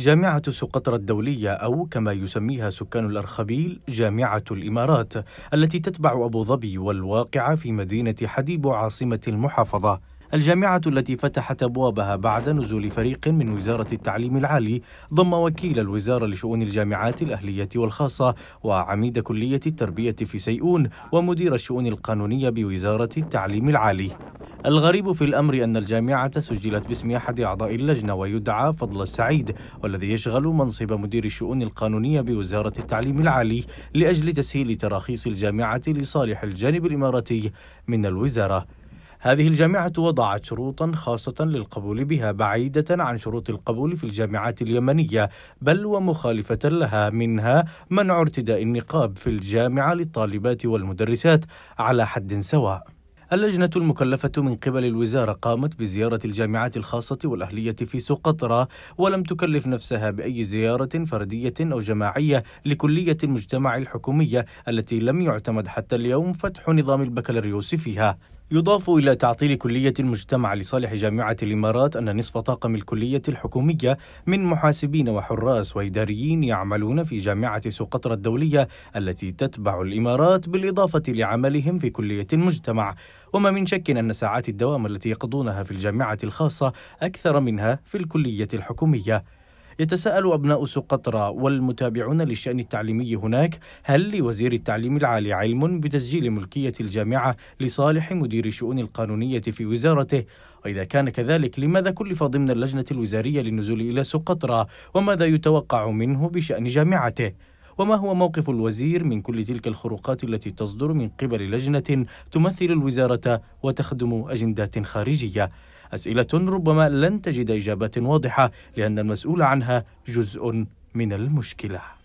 جامعة سقطرى الدولية أو كما يسميها سكان الأرخبيل جامعة الإمارات التي تتبع أبو ظبي والواقعة في مدينة حديب عاصمة المحافظة الجامعة التي فتحت أبوابها بعد نزول فريق من وزارة التعليم العالي ضم وكيل الوزارة لشؤون الجامعات الأهلية والخاصة وعميد كلية التربية في سيئون ومدير الشؤون القانونية بوزارة التعليم العالي الغريب في الأمر أن الجامعة سجلت باسم أحد أعضاء اللجنة ويدعى فضل السعيد والذي يشغل منصب مدير الشؤون القانونية بوزارة التعليم العالي لأجل تسهيل تراخيص الجامعة لصالح الجانب الإماراتي من الوزارة هذه الجامعة وضعت شروطا خاصة للقبول بها بعيدة عن شروط القبول في الجامعات اليمنية بل ومخالفة لها منها منع ارتداء النقاب في الجامعة للطالبات والمدرسات على حد سواء اللجنة المكلفة من قبل الوزارة قامت بزيارة الجامعات الخاصة والأهلية في سقطرى ولم تكلف نفسها بأي زيارة فردية أو جماعية لكلية المجتمع الحكومية التي لم يعتمد حتى اليوم فتح نظام البكالوريوس فيها يضاف إلى تعطيل كلية المجتمع لصالح جامعة الإمارات أن نصف طاقم الكلية الحكومية من محاسبين وحراس وإداريين يعملون في جامعة سقطرى الدولية التي تتبع الإمارات بالإضافة لعملهم في كلية المجتمع وما من شك أن ساعات الدوام التي يقضونها في الجامعة الخاصة أكثر منها في الكلية الحكومية يتساءل أبناء سقطرى والمتابعون للشأن التعليمي هناك هل لوزير التعليم العالي علم بتسجيل ملكية الجامعة لصالح مدير الشؤون القانونية في وزارته وإذا كان كذلك لماذا كلف ضمن اللجنة الوزارية للنزول إلى سقطرى وماذا يتوقع منه بشأن جامعته وما هو موقف الوزير من كل تلك الخروقات التي تصدر من قبل لجنة تمثل الوزارة وتخدم أجندات خارجية أسئلة ربما لن تجد إجابات واضحة لأن المسؤول عنها جزء من المشكله